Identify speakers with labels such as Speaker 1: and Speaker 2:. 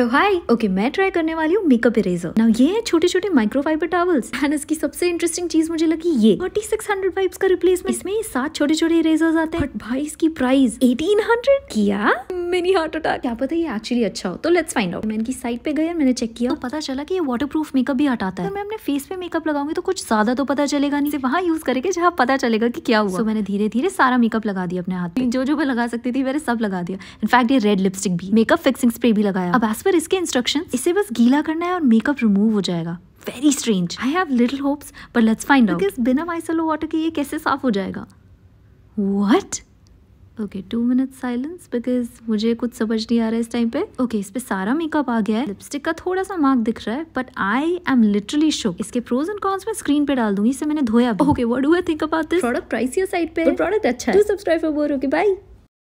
Speaker 1: हाय oh, okay मैं try करने वाली हूँ मेकअप इरेजर ना ये है छोटे छोटे माइक्रोफाइबर टॉवल्स एंड इसकी सबसे इंटरेस्टिंग चीज मुझे लगी ये फोर्टी सिक्स हंड्रेड का रिप्लेसमेंट इसमें सात छोटे छोटे इरेजर्स आते हैं बट भाई इसकी प्राइस एटीन हंड्रेड किया मिनी हार्ट अटैक क्या पता ये एक्चुअली अच्छा हो तो लेट्स फाइंड आउट मैं इनकी साइट पे गई और मैंने चेक किया तो पता चला कि ये वाटर प्रूफ मेकअप भी हटाता है तो मैं अपने फेस पे मेकअप लगाऊंगी तो कुछ ज्यादा तो पता चलेगा नहीं वहाँ यूज करेंगे जहाँ पता चलेगा की क्या हुआ तो so, मैंने धीरे धीरे सारा मेकअप लगा दिया अपने हाथ में जो जो मैं लगा सकती थी मैंने सब लगा दिया इनफैक्ट ये रेड लिपस्टिक भी मेकअप फिक्सिंग स्प्रे भी लगाया अब एज पर इसके इंस्ट्रक्शन इसे बस गीला करना है और मेकअप रिमूव हो जाएगा very strange I have little hopes but let's find out बिना माइसलो वाटर के ये कैसे साफ हो जाएगा what okay two minute silence because मुझे कुछ समझ नहीं आ रहा है इस टाइम पे ओके okay, इस पे सारा मेकअप आ गया है लिपस्टिक का थोड़ा सा मार्क दिख रहा है but I am literally show इसके प्रोज एंड कॉन्स मैं
Speaker 2: स्क्रीन पे डाल दूंगी इसे मैंने धोया okay what do I think about this product pricier side पे प्रोडक्ट अच्छा है to subscribe for more okay bye